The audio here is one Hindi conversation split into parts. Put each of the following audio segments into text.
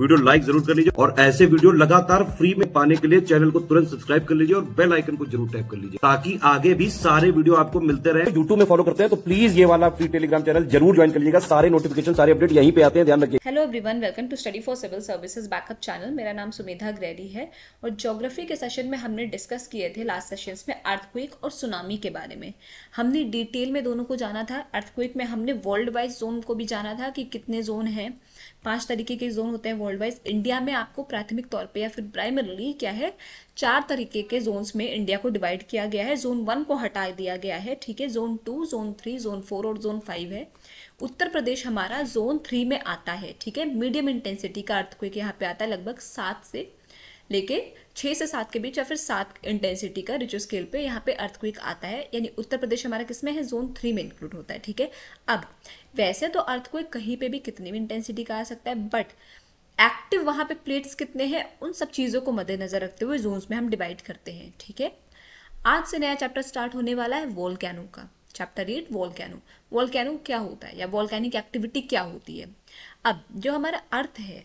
वीडियो लाइक जरूर कर लीजिए और ऐसे वीडियो लगातार फ्री में पाने के लिए चैनल को तुरंत सब्सक्राइब कर लीजिए और बेल आइकन को जरूर टैप कर लीजिए ताकि आगे भी सारे वीडियो आपको मिलते रहे यूट्यूब में फॉलो करते हैं तो प्लीज ये वाला फ्री टेलीग्राम चैनल जरूर ज्वाइन कर लीजिएगा सारे नोटिफिकेशन सारे अपडेट यहीं पे आते हैं ध्यान रखिए hello everyone welcome to study for civil services backup channel मेरा नाम सुमेधा ग्रैडी है और जोग्राफी के सेशन में हमने डिस्कस किए थे लास्ट सेशन में अर्थक्विक और सुनामी के बारे में हमने डिटेल में दोनों को जाना था अर्थक्विक में हमने वर्ल्ड वाइज जोन को भी जाना था कि कितने जोन है पांच तरीके के जोन होते हैं वर्ल्ड वाइज इंडिया में आपको प्राथमिक तौर पे या फिर प्राइमरली क्या है चार तरीके के जोन्स में इंडिया को डिवाइड किया गया है जोन वन को हटा दिया गया है ठीक है zone two zone three zone four और जोन फाइव है उत्तर प्रदेश हमारा जोन थ्री में आता है ठीक है मीडियम इंटेंसिटी का अर्थक्वेक यहाँ पे आता है लगभग सात से लेके छः से सात के बीच या फिर सात इंटेंसिटी का रिचो स्केल पे यहाँ पे अर्थक्विक आता है यानी उत्तर प्रदेश हमारा किसमें है जोन थ्री में इंक्लूड होता है ठीक है अब वैसे तो अर्थक्विक कहीं पे भी कितनी भी इंटेंसिटी का आ सकता है बट एक्टिव वहाँ पे प्लेट्स कितने हैं उन सब चीज़ों को मद्देनजर रखते हुए जोन में हम डिवाइड करते हैं ठीक है आज से नया चैप्टर स्टार्ट होने वाला है वॉल का चैप्टर एट वॉलकैनो वॉलकैनो क्या होता है या वॉलकैनिक एक्टिविटी क्या होती है अब जो हमारा अर्थ है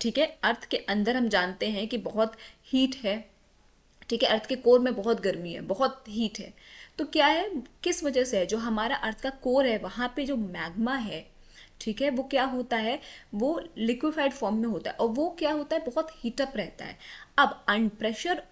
ठीक है अर्थ के अंदर हम जानते हैं कि बहुत हीट है ठीक है अर्थ के कोर में बहुत गर्मी है बहुत हीट है तो क्या है किस वजह से है जो हमारा अर्थ का कोर है वहाँ पे जो मैग्मा है ठीक है वो क्या होता है वो लिक्विफाइड फॉर्म में होता है और वो क्या होता है बहुत हीटअप रहता है अब अंड प्रेशर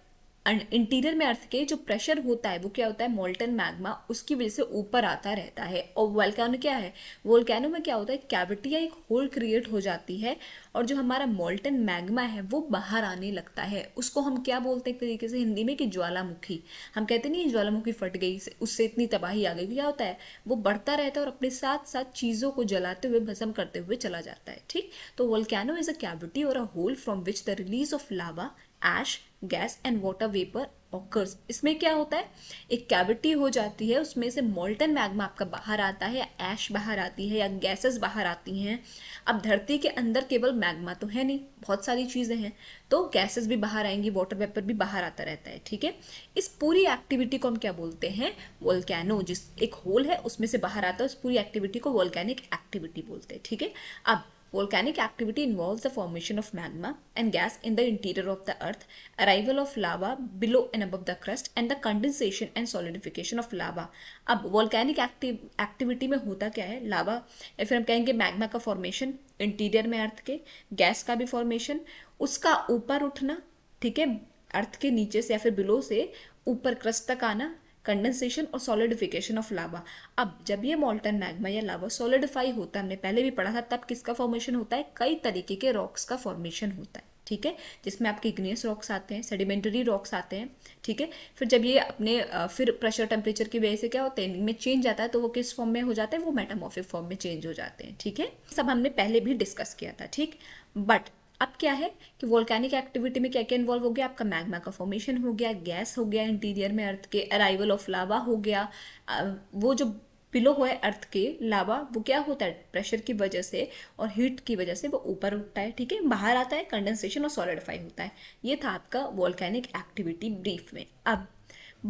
इंटीरियर में अर्थ के जो प्रेशर होता है वो क्या होता है मोल्टन मैग्मा उसकी वजह से ऊपर आता रहता है और वोल्कैनो क्या है वोल्कैनो में क्या होता है कैविटी या एक होल क्रिएट हो जाती है और जो हमारा मोल्टन मैग्मा है वो बाहर आने लगता है उसको हम क्या बोलते हैं एक तरीके से हिंदी में कि ज्वालामुखी हम कहते नहीं ज्वालामुखी फट गई उससे इतनी तबाही आ गई क्या होता है वो बढ़ता रहता है और अपने साथ साथ चीज़ों को जलाते हुए भस्म करते हुए चला जाता है ठीक तो वोल्कैनो इज़ अ कैविटी और a hole from which the release of lava ash gas and water vapour occurs इसमें क्या होता है एक कैविटी हो जाती है उसमें से मोल्टन मैग्मा आपका बाहर आता है या ऐश बाहर आती है या गैसेस बाहर आती हैं अब धरती के अंदर केवल मैग्मा तो है नहीं बहुत सारी चीज़ें हैं तो गैसेस भी बाहर आएंगी वाटर वेपर भी बाहर आता रहता है ठीक है इस पूरी एक्टिविटी को हम क्या बोलते हैं वोल्कैनो जिस एक होल है उसमें से बाहर आता है उस पूरी एक्टिविटी को वोल्कैनिक एक्टिविटी बोलते हैं ठीक है अब Volcanic activity involves the formation of magma and gas in the interior of the earth, arrival of lava below and above the crust, and the condensation and solidification of lava. ab volcanic active, activity mein hota kya hai lava ya fir hum kahenge magma ka formation interior mein earth ke gas ka bhi formation uska upar uthna theek hai earth ke niche se ya fir below se upar crust tak aana condensation और सॉलिडिफिकेशन ऑफ लावा अब जब ये मॉल्टन मैग्मा या लावा सॉलिडिफाई होता है हमने पहले भी पढ़ा था तब किसका फॉर्मेशन होता है कई तरीके के रॉक्स का फॉर्मेशन होता है ठीक है जिसमें आपके इग्नियस रॉक्स आते हैं सेडिमेंटरी रॉक्स आते हैं ठीक है फिर जब ये अपने फिर प्रेशर टेम्परेचर की वजह से क्या होते हैं इनमें चेंज आता है तो वो किस फॉर्म में हो जाते हैं वो मेटामोफिक फॉर्म में चेंज हो जाते हैं ठीक है सब हमने पहले भी डिस्कस किया था ठीक बट अब क्या है कि वॉल्कैनिक एक्टिविटी में क्या क्या इन्वॉल्व हो गया आपका मैग्मा का फॉर्मेशन हो गया गैस हो गया इंटीरियर में अर्थ के अराइवल ऑफ लावा हो गया वो जो पिलो हुआ है अर्थ के लावा वो क्या होता है प्रेशर की वजह से और हीट की वजह से वो ऊपर उठता है ठीक है बाहर आता है कंडेंसेशन और सॉलिडफाई होता है ये था आपका वॉल्केनिक एक्टिविटी ब्रीफ में अब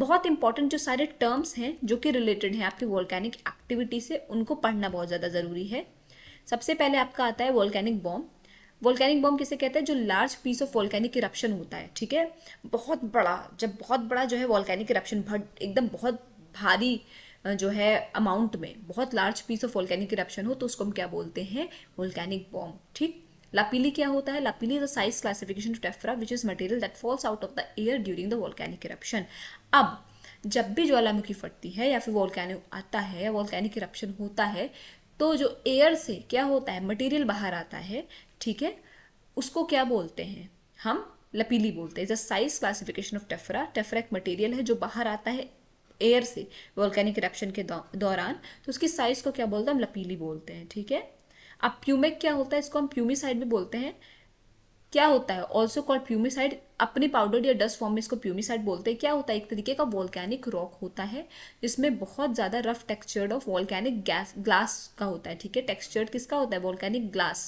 बहुत इंपॉर्टेंट जो सारे टर्म्स हैं जो कि रिलेटेड हैं आपकी वॉल्केनिक एक्टिविटी से उनको पढ़ना बहुत ज़्यादा ज़रूरी है सबसे पहले आपका आता है वॉल्केनिक बॉम्ब वॉल्केनिक बॉम्ब किसे कहते हैं जो large piece of volcanic eruption होता है ठीक है बहुत बड़ा जब बहुत बड़ा जो है वॉल्केनिक इरप्शन एकदम बहुत भारी जो है अमाउंट में बहुत large piece of volcanic eruption हो तो उसको हम क्या बोलते हैं वॉल्केनिक बॉम्ब ठीक लापीली क्या होता है lapilli is a size classification to tephra which is material that falls out of the air during the volcanic eruption अब जब भी ज्वालामुखी फटती है या फिर वॉल्केनिक आता है या वॉल्केनिक इरप्शन होता है तो जो एयर से क्या होता है मटेरियल बाहर आता है ठीक है उसको क्या बोलते हैं हम लपीली बोलते हैं is size classification of tephra tephra एक मटेरियल है जो बाहर आता है एयर से वॉल्केनिक इरप्शन के दौरान तो उसकी साइज को क्या बोलते हैं हम लपीली बोलते हैं ठीक है अब प्यूमेक क्या होता है इसको हम साइड भी बोलते हैं क्या होता है ऑल्सो कॉल्ड प्यूमिसाइड अपने पाउडर या डस्ट फॉर्म में इसको प्यूमिसाइड बोलते हैं क्या होता है एक तरीके का वॉल्कैनिक रॉक होता है जिसमें बहुत ज़्यादा rough textured of volcanic gas glass का होता है ठीक है टेक्सचर्ड किसका होता है वॉल्कैनिक ग्लास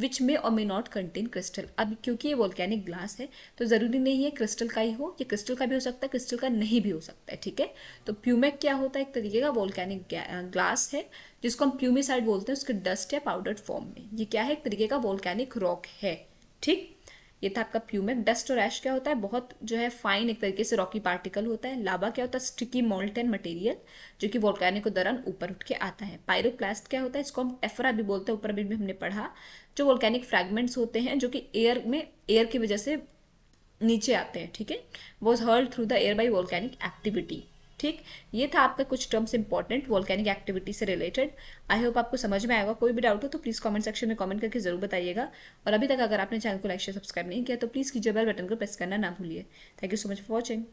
विच में और मे नॉट कंटेन क्रिस्टल अब क्योंकि ये वॉल्कैनिक ग्लास है तो ज़रूरी नहीं है क्रिस्टल का ही हो ये क्रिस्टल का भी हो सकता है क्रिस्टल का नहीं भी हो सकता है ठीक है तो प्यूमेक क्या होता है एक तरीके का वॉल्कैनिक ग्लास है जिसको हम प्यूमिसाइड बोलते हैं उसके डस्ट या पाउडर फॉर्म में ये क्या है एक तरीके का वॉल्कैनिक रॉक है ठीक ये था आपका प्यूमेक डस्ट और ऐश क्या होता है बहुत जो है फाइन एक तरीके से रॉकी पार्टिकल होता है लावा क्या होता है स्टिकी मोल्टेन मटेरियल जो कि वोल्कैनिक के दौरान ऊपर उठ के आता है पायरोप्लास्ट क्या होता है इसको हम टेफरा भी बोलते हैं ऊपर भी, भी हमने पढ़ा जो वोल्कैनिक फ्रैगमेंट्स होते हैं जो कि एयर में एयर की वजह से नीचे आते हैं ठीक है was hurled through the air by volcanic activity ठीक ये था आपका कुछ टर्म्स इंपॉर्टेंट वॉल्केनिक एक्टिविटी से रिलेटेड आई होप आपको समझ में आएगा कोई भी डाउट हो तो प्लीज़ कमेंट सेक्शन में कमेंट करके जरूर बताइएगा और अभी तक अगर आपने चैनल को लाइक शेयर सब्सक्राइब नहीं किया तो प्लीज़ कीजिए बेल बटन को प्रेस करना ना भूलिए thank you so much for watching